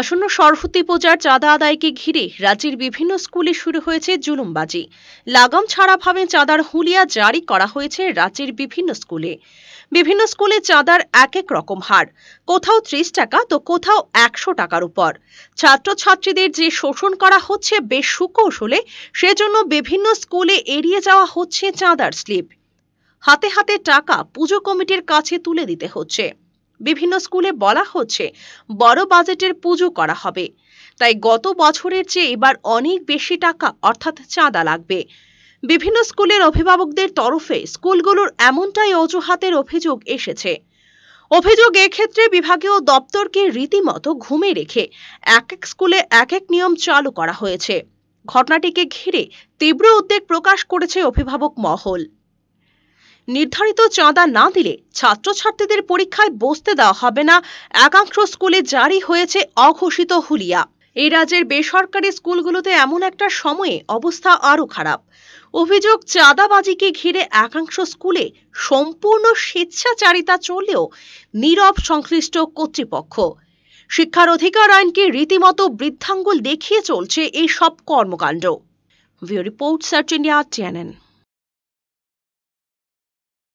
আসন্ন সরস্বতী পূজার চাঁদা আদায়কে ঘিরে রাজ্যের বিভিন্ন স্কুলে শুরু হয়েছে জুলুমবাজি লাগাম ছাড়াভাবে চাঁদার হুলিয়া জারি করা হয়েছে রাজ্যের বিভিন্ন স্কুলে বিভিন্ন স্কুলে চাঁদার এক এক রকম হার কোথাও ত্রিশ টাকা তো কোথাও একশো টাকার উপর ছাত্রছাত্রীদের যে শোষণ করা হচ্ছে বেশ সুকৌশলে সেজন্য বিভিন্ন স্কুলে এড়িয়ে যাওয়া হচ্ছে চাঁদার স্লিপ হাতে হাতে টাকা পুজো কমিটির কাছে তুলে দিতে হচ্ছে বিভিন্ন স্কুলে বলা হচ্ছে বড় বাজেটের পুজো করা হবে তাই গত বছরের চেয়ে এবার অনেক বেশি টাকা অর্থাৎ চাঁদা লাগবে বিভিন্ন স্কুলের অভিভাবকদের তরফে স্কুলগুলোর এমনটাই অজুহাতের অভিযোগ এসেছে অভিযোগ ক্ষেত্রে বিভাগীয় দপ্তরকে রীতিমতো ঘুমে রেখে এক এক স্কুলে এক এক নিয়ম চালু করা হয়েছে ঘটনাটিকে ঘিরে তীব্র উদ্বেগ প্রকাশ করেছে অভিভাবক মহল নির্ধারিত চাঁদা না দিলে ছাত্রছাত্রীদের পরীক্ষায় বসতে দেওয়া হবে না একাংশ স্কুলে জারি হয়েছে অঘোষিত হুলিয়া এই রাজ্যের বেসরকারি স্কুলগুলোতে এমন একটা সময়ে অবস্থা আরও খারাপ অভিযোগ চাঁদাবাজিকে ঘিরে একাংশ স্কুলে সম্পূর্ণ স্বেচ্ছাচারিতা চললেও নীরব সংশ্লিষ্ট কর্তৃপক্ষ শিক্ষার অধিকার আইনকে রীতিমতো বৃদ্ধাঙ্গুল দেখিয়ে চলছে এই সব কর্মকাণ্ড রিপোর্ট সার্চ ইন্ডিয়া চ্যানেল